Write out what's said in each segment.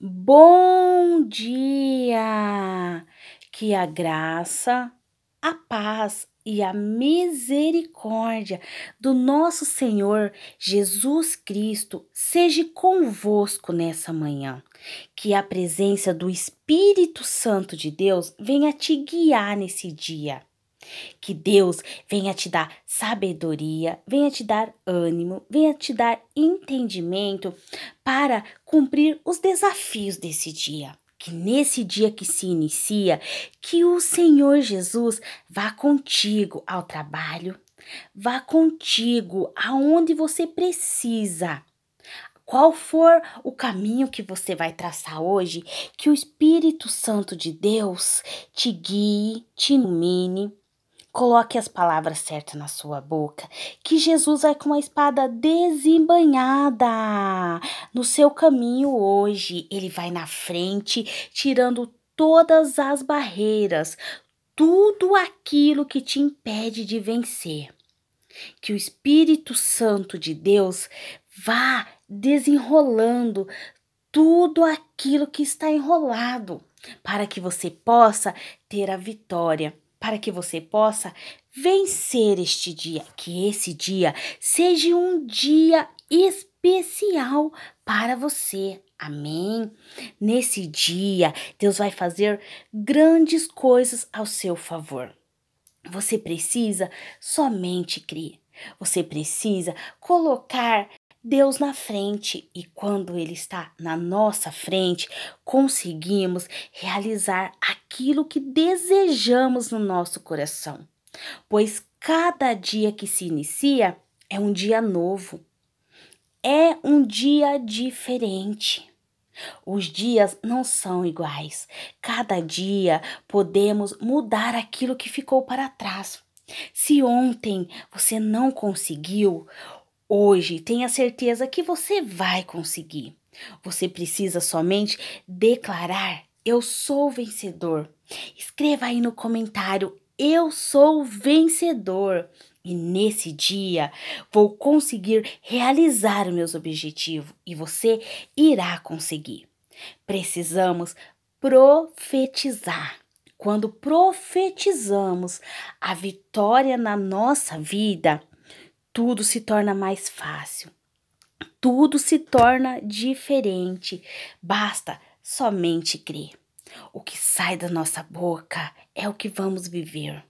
Bom dia! Que a graça, a paz e a misericórdia do nosso Senhor Jesus Cristo seja convosco nessa manhã. Que a presença do Espírito Santo de Deus venha te guiar nesse dia. Que Deus venha te dar sabedoria, venha te dar ânimo, venha te dar entendimento para cumprir os desafios desse dia. Que nesse dia que se inicia, que o Senhor Jesus vá contigo ao trabalho, vá contigo aonde você precisa qual for o caminho que você vai traçar hoje, que o Espírito Santo de Deus te guie, te ilumine, Coloque as palavras certas na sua boca, que Jesus vai com a espada desembanhada no seu caminho hoje. Ele vai na frente, tirando todas as barreiras, tudo aquilo que te impede de vencer. Que o Espírito Santo de Deus vá desenrolando tudo aquilo que está enrolado, para que você possa ter a vitória para que você possa vencer este dia, que esse dia seja um dia especial para você. Amém. Nesse dia, Deus vai fazer grandes coisas ao seu favor. Você precisa somente crer. Você precisa colocar Deus na frente e quando Ele está na nossa frente, conseguimos realizar aquilo que desejamos no nosso coração, pois cada dia que se inicia é um dia novo, é um dia diferente. Os dias não são iguais. Cada dia podemos mudar aquilo que ficou para trás. Se ontem você não conseguiu, Hoje tenha certeza que você vai conseguir. Você precisa somente declarar: Eu sou vencedor. Escreva aí no comentário: Eu sou vencedor. E nesse dia vou conseguir realizar meus objetivos e você irá conseguir. Precisamos profetizar. Quando profetizamos a vitória na nossa vida, tudo se torna mais fácil. Tudo se torna diferente. Basta somente crer. O que sai da nossa boca é o que vamos viver.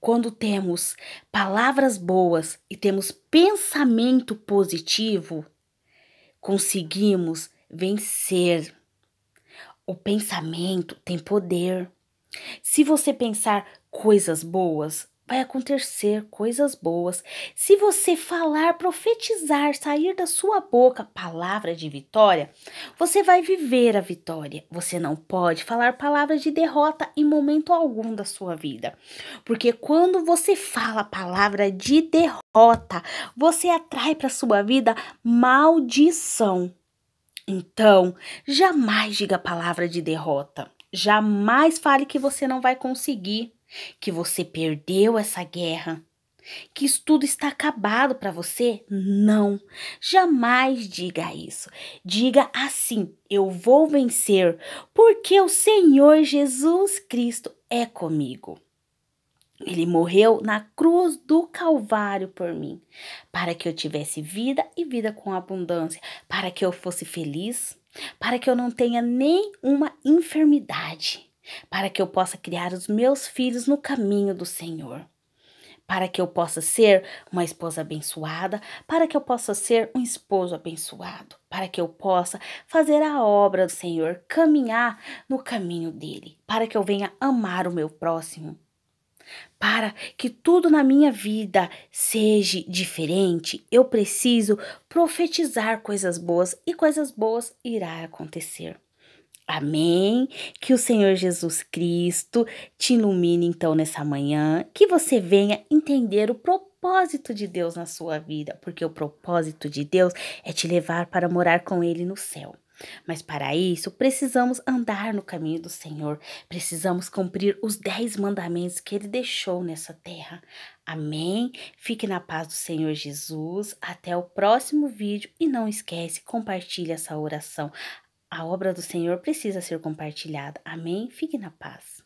Quando temos palavras boas e temos pensamento positivo, conseguimos vencer. O pensamento tem poder. Se você pensar coisas boas, vai acontecer coisas boas. Se você falar, profetizar, sair da sua boca palavra de vitória, você vai viver a vitória. Você não pode falar palavras de derrota em momento algum da sua vida. Porque quando você fala palavra de derrota, você atrai para sua vida maldição. Então, jamais diga palavra de derrota. Jamais fale que você não vai conseguir que você perdeu essa guerra, que isso tudo está acabado para você? Não, jamais diga isso. Diga assim: eu vou vencer, porque o Senhor Jesus Cristo é comigo. Ele morreu na cruz do Calvário por mim, para que eu tivesse vida e vida com abundância, para que eu fosse feliz, para que eu não tenha nenhuma enfermidade para que eu possa criar os meus filhos no caminho do Senhor, para que eu possa ser uma esposa abençoada, para que eu possa ser um esposo abençoado, para que eu possa fazer a obra do Senhor, caminhar no caminho dele, para que eu venha amar o meu próximo. Para que tudo na minha vida seja diferente, eu preciso profetizar coisas boas e coisas boas irá acontecer. Amém. Que o Senhor Jesus Cristo te ilumine então nessa manhã, que você venha entender o propósito de Deus na sua vida, porque o propósito de Deus é te levar para morar com Ele no céu. Mas para isso, precisamos andar no caminho do Senhor, precisamos cumprir os dez mandamentos que Ele deixou nessa terra. Amém? Fique na paz do Senhor Jesus. Até o próximo vídeo e não esquece, compartilhe essa oração a obra do Senhor precisa ser compartilhada. Amém? Fique na paz.